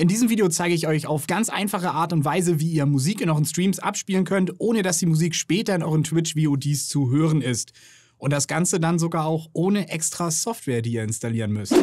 In diesem Video zeige ich euch auf ganz einfache Art und Weise, wie ihr Musik in euren Streams abspielen könnt, ohne dass die Musik später in euren Twitch-VODs zu hören ist. Und das Ganze dann sogar auch ohne extra Software, die ihr installieren müsst.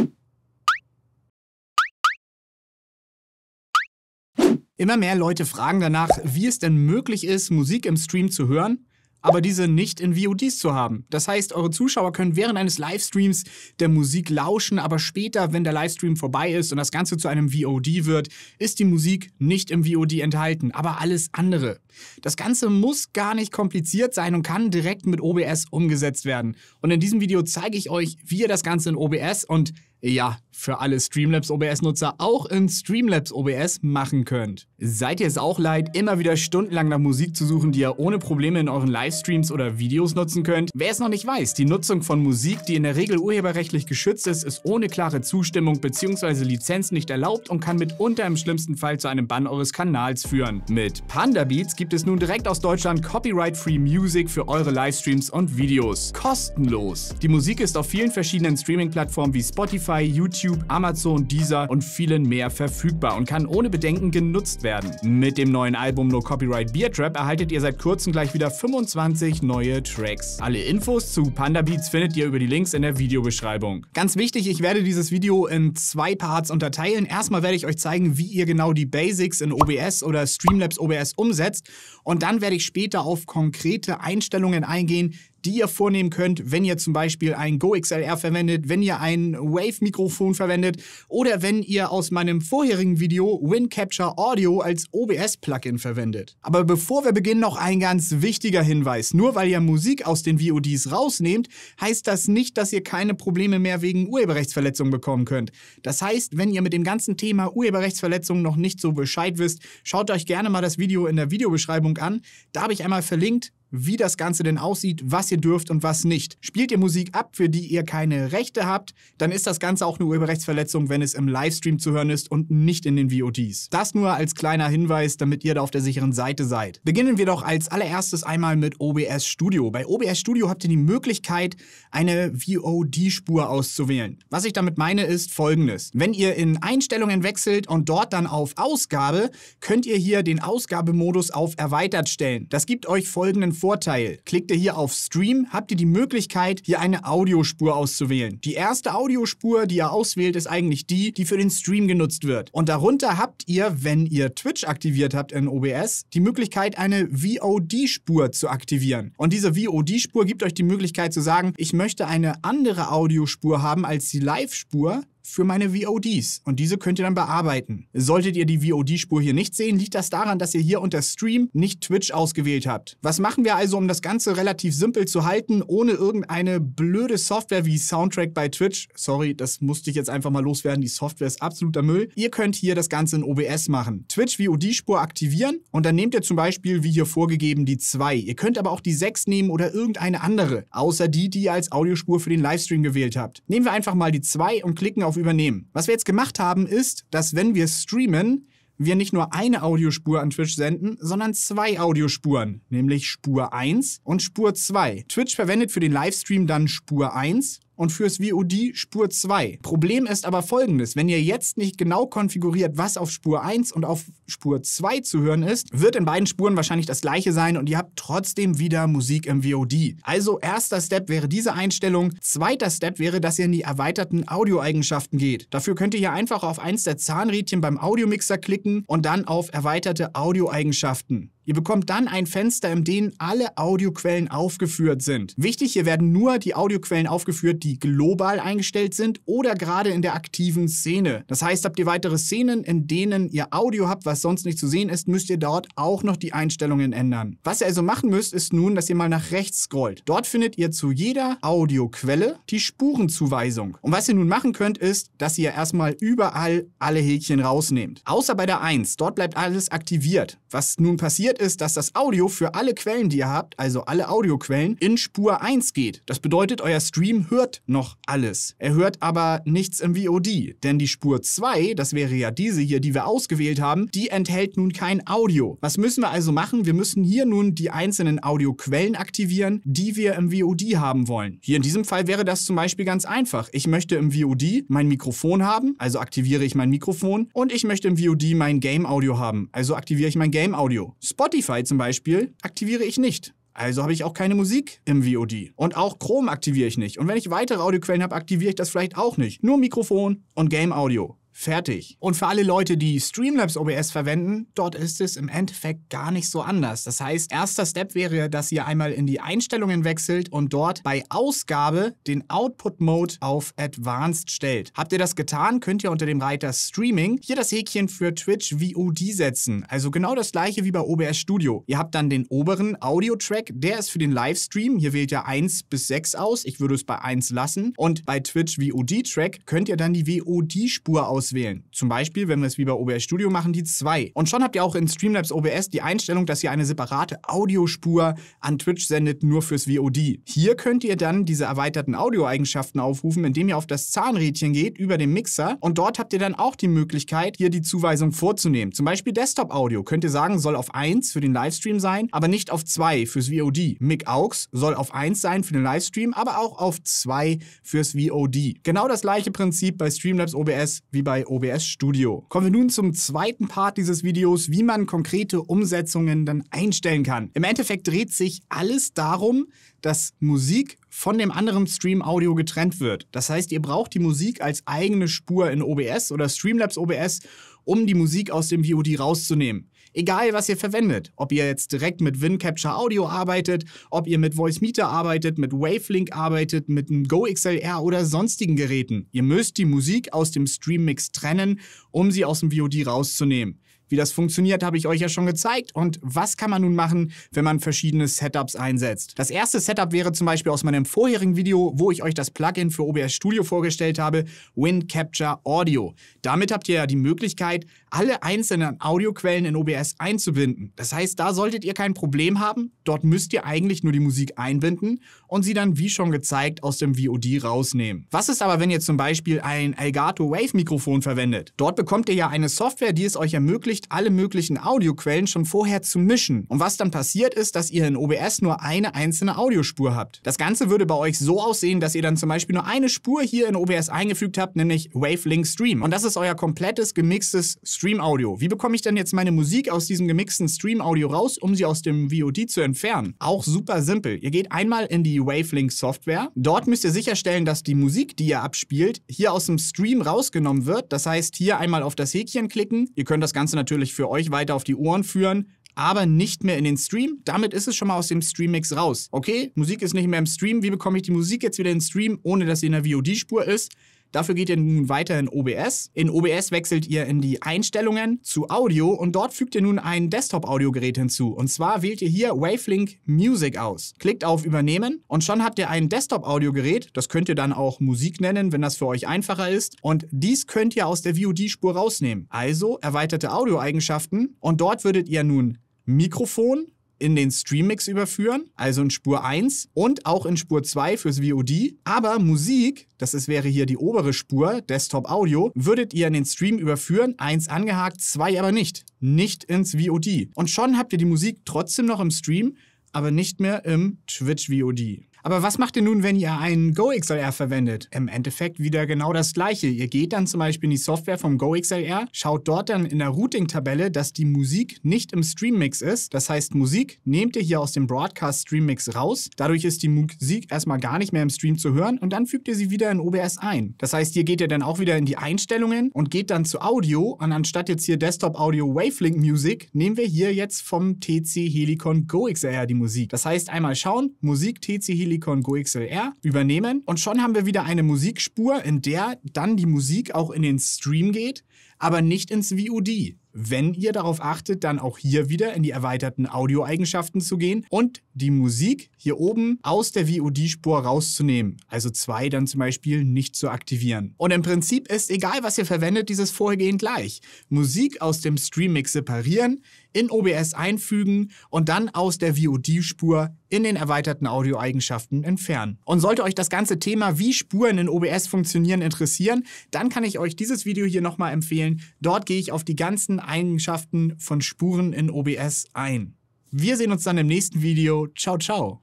Immer mehr Leute fragen danach, wie es denn möglich ist, Musik im Stream zu hören aber diese nicht in VODs zu haben. Das heißt, eure Zuschauer können während eines Livestreams der Musik lauschen, aber später, wenn der Livestream vorbei ist und das Ganze zu einem VOD wird, ist die Musik nicht im VOD enthalten, aber alles andere. Das Ganze muss gar nicht kompliziert sein und kann direkt mit OBS umgesetzt werden. Und in diesem Video zeige ich euch, wie ihr das Ganze in OBS und ja, für alle Streamlabs OBS-Nutzer auch in Streamlabs OBS machen könnt. Seid ihr es auch leid, immer wieder stundenlang nach Musik zu suchen, die ihr ohne Probleme in euren Livestreams oder Videos nutzen könnt? Wer es noch nicht weiß, die Nutzung von Musik, die in der Regel urheberrechtlich geschützt ist, ist ohne klare Zustimmung bzw. Lizenz nicht erlaubt und kann mitunter im schlimmsten Fall zu einem Bann eures Kanals führen. Mit Panda Beats gibt es nun direkt aus Deutschland copyright-free Music für eure Livestreams und Videos. Kostenlos! Die Musik ist auf vielen verschiedenen Streaming-Plattformen wie Spotify, Spotify, YouTube, Amazon, Deezer und vielen mehr verfügbar und kann ohne Bedenken genutzt werden. Mit dem neuen Album No Copyright Beer Trap erhaltet ihr seit kurzem gleich wieder 25 neue Tracks. Alle Infos zu Panda Beats findet ihr über die Links in der Videobeschreibung. Ganz wichtig, ich werde dieses Video in zwei Parts unterteilen. Erstmal werde ich euch zeigen, wie ihr genau die Basics in OBS oder Streamlabs OBS umsetzt und dann werde ich später auf konkrete Einstellungen eingehen, die ihr vornehmen könnt, wenn ihr zum Beispiel ein Go XLR verwendet, wenn ihr ein Wave-Mikrofon verwendet oder wenn ihr aus meinem vorherigen Video WinCapture Audio als OBS-Plugin verwendet. Aber bevor wir beginnen, noch ein ganz wichtiger Hinweis. Nur weil ihr Musik aus den VODs rausnehmt, heißt das nicht, dass ihr keine Probleme mehr wegen Urheberrechtsverletzungen bekommen könnt. Das heißt, wenn ihr mit dem ganzen Thema Urheberrechtsverletzungen noch nicht so Bescheid wisst, schaut euch gerne mal das Video in der Videobeschreibung an. Da habe ich einmal verlinkt, wie das Ganze denn aussieht, was ihr dürft und was nicht. Spielt ihr Musik ab, für die ihr keine Rechte habt, dann ist das Ganze auch eine Urheberrechtsverletzung, wenn es im Livestream zu hören ist und nicht in den VODs. Das nur als kleiner Hinweis, damit ihr da auf der sicheren Seite seid. Beginnen wir doch als allererstes einmal mit OBS Studio. Bei OBS Studio habt ihr die Möglichkeit, eine VOD-Spur auszuwählen. Was ich damit meine, ist folgendes. Wenn ihr in Einstellungen wechselt und dort dann auf Ausgabe, könnt ihr hier den Ausgabemodus auf Erweitert stellen. Das gibt euch folgenden Vorteil. Klickt ihr hier auf Stream, habt ihr die Möglichkeit, hier eine Audiospur auszuwählen. Die erste Audiospur, die ihr auswählt, ist eigentlich die, die für den Stream genutzt wird. Und darunter habt ihr, wenn ihr Twitch aktiviert habt in OBS, die Möglichkeit, eine VOD-Spur zu aktivieren. Und diese VOD-Spur gibt euch die Möglichkeit zu sagen, ich möchte eine andere Audiospur haben als die Live-Spur, für meine VODs und diese könnt ihr dann bearbeiten. Solltet ihr die VOD-Spur hier nicht sehen, liegt das daran, dass ihr hier unter Stream nicht Twitch ausgewählt habt. Was machen wir also, um das Ganze relativ simpel zu halten, ohne irgendeine blöde Software wie Soundtrack bei Twitch? Sorry, das musste ich jetzt einfach mal loswerden, die Software ist absoluter Müll. Ihr könnt hier das Ganze in OBS machen. Twitch VOD-Spur aktivieren und dann nehmt ihr zum Beispiel, wie hier vorgegeben, die 2. Ihr könnt aber auch die 6 nehmen oder irgendeine andere, außer die, die ihr als Audiospur für den Livestream gewählt habt. Nehmen wir einfach mal die 2 und klicken auf übernehmen. Was wir jetzt gemacht haben, ist, dass wenn wir streamen, wir nicht nur eine Audiospur an Twitch senden, sondern zwei Audiospuren, nämlich Spur 1 und Spur 2. Twitch verwendet für den Livestream dann Spur 1 und fürs VOD Spur 2. Problem ist aber folgendes, wenn ihr jetzt nicht genau konfiguriert, was auf Spur 1 und auf Spur 2 zu hören ist, wird in beiden Spuren wahrscheinlich das gleiche sein und ihr habt trotzdem wieder Musik im VOD. Also erster Step wäre diese Einstellung, zweiter Step wäre, dass ihr in die erweiterten Audioeigenschaften geht. Dafür könnt ihr hier einfach auf eins der Zahnrädchen beim Audiomixer klicken und dann auf erweiterte Audioeigenschaften. Ihr bekommt dann ein Fenster, in dem alle Audioquellen aufgeführt sind. Wichtig, hier werden nur die Audioquellen aufgeführt, die global eingestellt sind oder gerade in der aktiven Szene. Das heißt, habt ihr weitere Szenen, in denen ihr Audio habt, was sonst nicht zu sehen ist, müsst ihr dort auch noch die Einstellungen ändern. Was ihr also machen müsst, ist nun, dass ihr mal nach rechts scrollt. Dort findet ihr zu jeder Audioquelle die Spurenzuweisung. Und was ihr nun machen könnt, ist, dass ihr erstmal überall alle Häkchen rausnehmt. Außer bei der 1. Dort bleibt alles aktiviert. Was nun passiert, passiert ist, dass das Audio für alle Quellen, die ihr habt, also alle Audioquellen, in Spur 1 geht. Das bedeutet, euer Stream hört noch alles. Er hört aber nichts im VOD, denn die Spur 2, das wäre ja diese hier, die wir ausgewählt haben, die enthält nun kein Audio. Was müssen wir also machen? Wir müssen hier nun die einzelnen Audioquellen aktivieren, die wir im VOD haben wollen. Hier in diesem Fall wäre das zum Beispiel ganz einfach. Ich möchte im VOD mein Mikrofon haben, also aktiviere ich mein Mikrofon und ich möchte im VOD mein Game Audio haben, also aktiviere ich mein Game Audio. Spot Spotify zum Beispiel aktiviere ich nicht. Also habe ich auch keine Musik im VOD. Und auch Chrome aktiviere ich nicht. Und wenn ich weitere Audioquellen habe, aktiviere ich das vielleicht auch nicht. Nur Mikrofon und Game Audio. Fertig. Und für alle Leute, die Streamlabs OBS verwenden, dort ist es im Endeffekt gar nicht so anders. Das heißt, erster Step wäre, dass ihr einmal in die Einstellungen wechselt und dort bei Ausgabe den Output-Mode auf Advanced stellt. Habt ihr das getan, könnt ihr unter dem Reiter Streaming hier das Häkchen für Twitch VOD setzen. Also genau das gleiche wie bei OBS Studio. Ihr habt dann den oberen Audio-Track, der ist für den Livestream. Hier wählt ihr 1 bis 6 aus. Ich würde es bei 1 lassen. Und bei Twitch VOD-Track könnt ihr dann die VOD-Spur aus anderes wählen. Zum Beispiel, wenn wir es wie bei OBS Studio machen, die 2. Und schon habt ihr auch in Streamlabs OBS die Einstellung, dass ihr eine separate Audiospur an Twitch sendet, nur fürs VOD. Hier könnt ihr dann diese erweiterten Audioeigenschaften aufrufen, indem ihr auf das Zahnrädchen geht, über den Mixer. Und dort habt ihr dann auch die Möglichkeit, hier die Zuweisung vorzunehmen. Zum Beispiel Desktop-Audio könnt ihr sagen, soll auf 1 für den Livestream sein, aber nicht auf 2 fürs VOD. Mic AUX soll auf 1 sein für den Livestream, aber auch auf 2 fürs VOD. Genau das gleiche Prinzip bei Streamlabs OBS wie bei bei OBS Studio. Kommen wir nun zum zweiten Part dieses Videos, wie man konkrete Umsetzungen dann einstellen kann. Im Endeffekt dreht sich alles darum, dass Musik von dem anderen Stream-Audio getrennt wird. Das heißt, ihr braucht die Musik als eigene Spur in OBS oder Streamlabs OBS, um die Musik aus dem VOD rauszunehmen. Egal, was ihr verwendet, ob ihr jetzt direkt mit WinCapture Audio arbeitet, ob ihr mit Voice arbeitet, mit Wavelink arbeitet, mit einem GoXLR oder sonstigen Geräten. Ihr müsst die Musik aus dem Streammix trennen, um sie aus dem VOD rauszunehmen. Wie das funktioniert, habe ich euch ja schon gezeigt. Und was kann man nun machen, wenn man verschiedene Setups einsetzt? Das erste Setup wäre zum Beispiel aus meinem vorherigen Video, wo ich euch das Plugin für OBS Studio vorgestellt habe, WinCapture Audio. Damit habt ihr ja die Möglichkeit, alle einzelnen Audioquellen in OBS einzubinden. Das heißt, da solltet ihr kein Problem haben. Dort müsst ihr eigentlich nur die Musik einbinden und sie dann, wie schon gezeigt, aus dem VOD rausnehmen. Was ist aber, wenn ihr zum Beispiel ein Elgato Wave Mikrofon verwendet? Dort bekommt ihr ja eine Software, die es euch ermöglicht, alle möglichen Audioquellen schon vorher zu mischen. Und was dann passiert ist, dass ihr in OBS nur eine einzelne Audiospur habt. Das Ganze würde bei euch so aussehen, dass ihr dann zum Beispiel nur eine Spur hier in OBS eingefügt habt, nämlich Wavelink Stream. Und das ist euer komplettes gemixtes Stream Audio. Wie bekomme ich denn jetzt meine Musik aus diesem gemixten Stream Audio raus, um sie aus dem VOD zu entfernen? Auch super simpel. Ihr geht einmal in die Wavelink Software. Dort müsst ihr sicherstellen, dass die Musik, die ihr abspielt, hier aus dem Stream rausgenommen wird. Das heißt, hier einmal auf das Häkchen klicken. Ihr könnt das Ganze natürlich für euch weiter auf die Ohren führen aber nicht mehr in den Stream. Damit ist es schon mal aus dem Stream-Mix raus. Okay, Musik ist nicht mehr im Stream. Wie bekomme ich die Musik jetzt wieder in den Stream, ohne dass sie in der VOD-Spur ist? Dafür geht ihr nun weiter in OBS. In OBS wechselt ihr in die Einstellungen zu Audio und dort fügt ihr nun ein Desktop-Audiogerät hinzu. Und zwar wählt ihr hier Wavelink Music aus. Klickt auf Übernehmen und schon habt ihr ein Desktop-Audiogerät. Das könnt ihr dann auch Musik nennen, wenn das für euch einfacher ist. Und dies könnt ihr aus der VOD-Spur rausnehmen. Also erweiterte Audioeigenschaften und dort würdet ihr nun Mikrofon, in den Streammix überführen, also in Spur 1 und auch in Spur 2 fürs VOD. Aber Musik, das ist, wäre hier die obere Spur, Desktop Audio, würdet ihr in den Stream überführen, 1 angehakt, 2 aber nicht. Nicht ins VOD. Und schon habt ihr die Musik trotzdem noch im Stream, aber nicht mehr im Twitch VOD. Aber was macht ihr nun, wenn ihr einen GoXLR verwendet? Im Endeffekt wieder genau das gleiche. Ihr geht dann zum Beispiel in die Software vom GoXLR, schaut dort dann in der Routing-Tabelle, dass die Musik nicht im Streammix ist. Das heißt, Musik nehmt ihr hier aus dem Broadcast-Streammix raus. Dadurch ist die Musik erstmal gar nicht mehr im Stream zu hören und dann fügt ihr sie wieder in OBS ein. Das heißt, hier geht ihr dann auch wieder in die Einstellungen und geht dann zu Audio und anstatt jetzt hier Desktop Audio Wavelink Music nehmen wir hier jetzt vom TC Helicon GoXLR die Musik. Das heißt, einmal schauen, Musik TC Helicon Polycon Go XLR übernehmen und schon haben wir wieder eine Musikspur, in der dann die Musik auch in den Stream geht, aber nicht ins VOD. Wenn ihr darauf achtet, dann auch hier wieder in die erweiterten Audioeigenschaften zu gehen und die Musik hier oben aus der VOD-Spur rauszunehmen, also zwei dann zum Beispiel nicht zu aktivieren. Und im Prinzip ist egal, was ihr verwendet, dieses Vorgehen gleich. Musik aus dem Streammix separieren, in OBS einfügen und dann aus der VOD-Spur in den erweiterten Audioeigenschaften entfernen. Und sollte euch das ganze Thema, wie Spuren in OBS funktionieren, interessieren, dann kann ich euch dieses Video hier nochmal empfehlen. Dort gehe ich auf die ganzen Eigenschaften von Spuren in OBS ein. Wir sehen uns dann im nächsten Video. Ciao, ciao!